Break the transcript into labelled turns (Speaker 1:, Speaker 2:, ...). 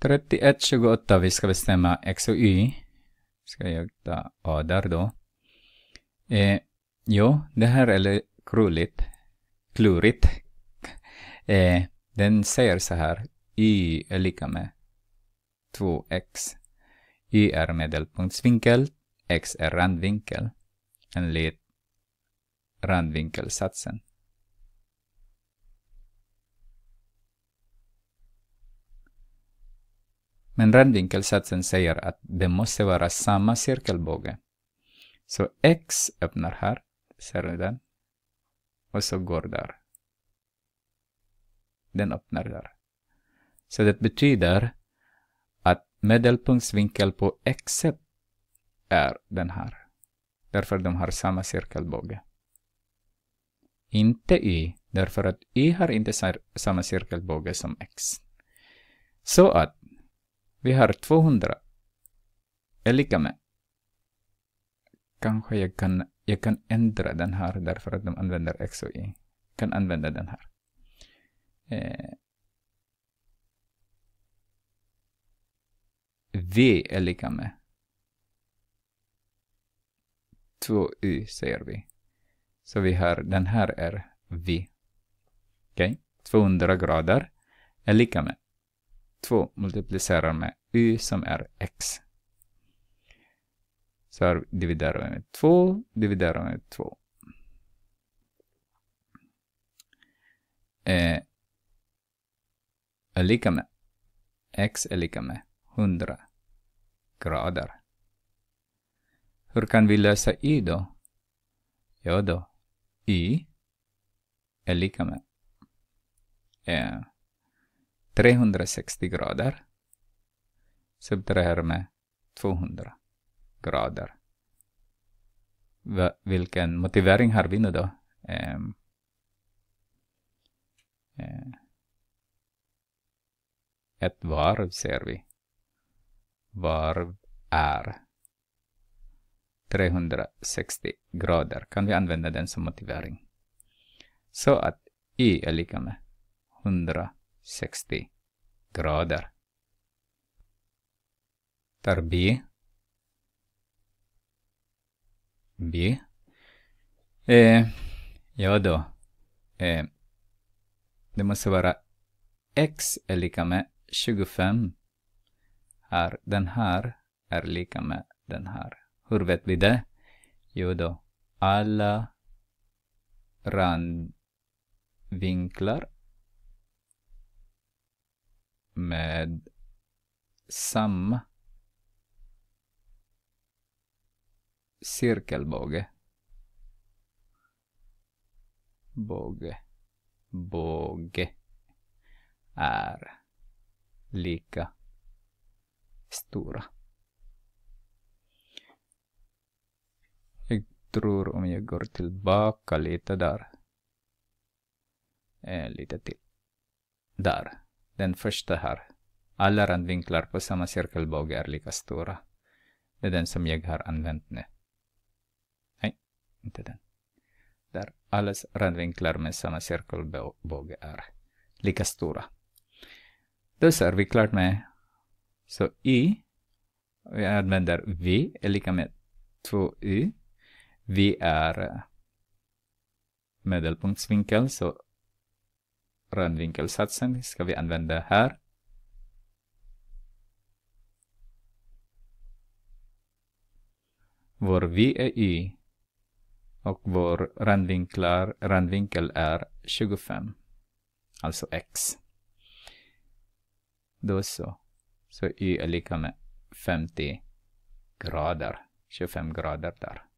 Speaker 1: 3128, vi ska bestämma x och y. Ska jag ta A där då? Eh, jo, det här är krulligt. klurigt. Eh, den säger så här, y är lika med 2x. Y är medelpunktsvinkel, x är randvinkel enligt randvinkelsatsen. Den andra vinkelsatsen säger att det måste vara samma cirkelbåge. Så x öppnar här, ser ni den? Och så går där. Den öppnar där. Så det betyder att medelpunktsvinkel på x är den här. Därför de har samma cirkelbåge. Inte y, därför att y har inte samma cirkelbåge som x. Så att vi har 200. Är lika med. Kanske jag kan, jag kan ändra den här därför att de använder x och y. Kan använda den här. Eh. V är lika med 2y säger vi. Så vi har den här är V. Okej? Okay? 200 grader är lika med 2 multiplicerar med y som är x. Så här dividerar vi med 2, dividerar med 2. Eh, är lika med x är lika med 100 grader. Hur kan vi lösa y då? Ja då, y är lika med eh, 360 grader subtraherar med 200 grader. vilken motivering har vi nu då? Ehm, eh, ett varv ser vi. Varv är 360 grader. Kan vi använda den som motivering? Så att y är lika med 100 60 grader. Tar B. B. Eh, ja då. Eh, det måste vara x är lika med 25. Här, den här är lika med den här. Hur vet vi det? Jo då, alla randvinklar med samma cirkelbåge. Båge. Båge är lika stora. Jag tror om jag går tillbaka lite där. Eh, lite till. Där. Den första här. Alla randvinklar på samma cirkelbåge är lika stora. Det är den som jag har använt nu. Nej, inte den. Där alla randvinklar med samma cirkelbåge är lika stora. Då så är vi klart med. Så i, vi använder v, är lika med 2y. Vi är eh, medelpunktsvinkel, så rönnvinkelsatsen ska vi använda här. Vår V är e Y och vår randvinkel är 25, alltså X. Då så. Så Y är lika med 50 grader, 25 grader där.